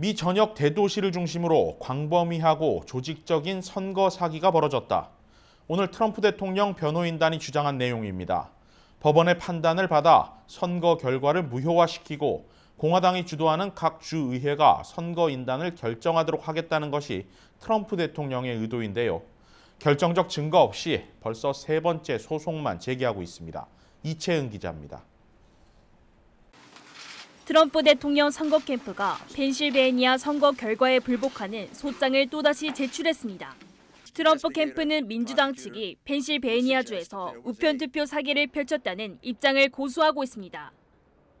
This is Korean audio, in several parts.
미 전역 대도시를 중심으로 광범위하고 조직적인 선거 사기가 벌어졌다. 오늘 트럼프 대통령 변호인단이 주장한 내용입니다. 법원의 판단을 받아 선거 결과를 무효화시키고 공화당이 주도하는 각 주의회가 선거인단을 결정하도록 하겠다는 것이 트럼프 대통령의 의도인데요. 결정적 증거 없이 벌써 세 번째 소송만 제기하고 있습니다. 이채은 기자입니다. 트럼프 대통령 선거 캠프가 펜실베이니아 선거 결과에 불복하는 소장을 또다시 제출했습니다. 트럼프 캠프는 민주당 측이 펜실베니아주에서 우편투표 사기를 펼쳤다는 입장을 고수하고 있습니다.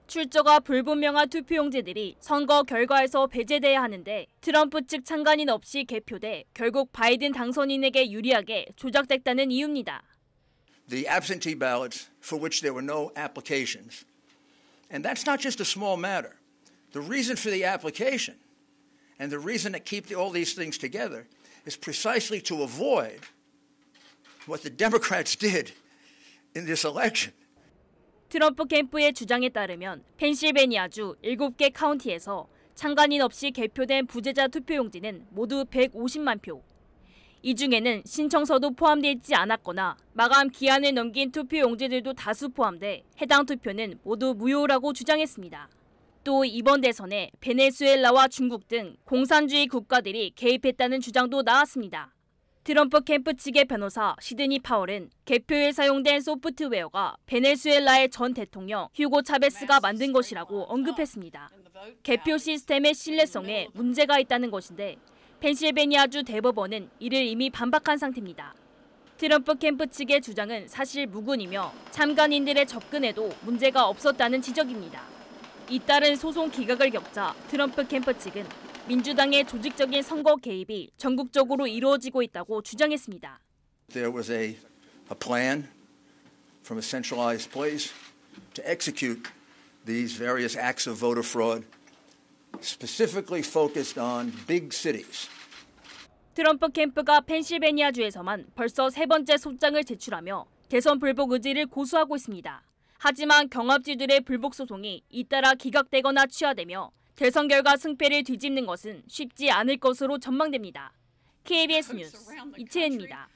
출처가 불분명한 투표용지들이 선거 결과에서 배제돼야 하는데 트럼프 측 참관인 없이 개표돼 결국 바이든 당선인에게 유리하게 조작됐다는 이유입니다. The absentee ballots for which there were no applications And that's not just a small matter. The reason for the application and the reason to keep the, all these things together is precisely to avoid what the Democrats did in this election. 트럼프 캠프의 주장에 따르면 펜실베니아주 7개 카운티에서 창간인 없이 개표된 부재자 투표용지는 모두 150만 표, 이 중에는 신청서도 포함되어 있지 않았거나 마감 기한을 넘긴 투표 용지들도 다수 포함돼 해당 투표는 모두 무효라고 주장했습니다. 또 이번 대선에 베네수엘라와 중국 등 공산주의 국가들이 개입했다는 주장도 나왔습니다. 트럼프 캠프 측의 변호사 시드니 파월은 개표에 사용된 소프트웨어가 베네수엘라의 전 대통령 휴고 차베스가 만든 것이라고 언급했습니다. 개표 시스템의 신뢰성에 문제가 있다는 것인데 펜실베니아주 대법원은 이를 이미 반박한 상태입니다. 트럼프 캠프 측의 주장은 사실 무근이며 참관인들의 접근에도 문제가 없었다는 지적입니다. 잇따른 소송 기각을 겪자 트럼프 캠프 측은 민주당의 조직적인 선거 개입이 전국적으로 이루어지고 있다고 주장했습니다. There was a, a plan from a centralized place to execute these various acts of voter fraud. specifically focused on big cities. 트럼프 캠프가 펜실베니아주에서만 벌써 세 번째 소장을 제출하며 대선 불복 의지를 고수하고 있습니다. 하지만 경합지들의 불복 소송이 잇따라 기각되거나 취하되며 대선 결과 승패를 뒤집는 것은 쉽지 않을 것으로 전망됩니다. KBS 뉴스 이채입니다.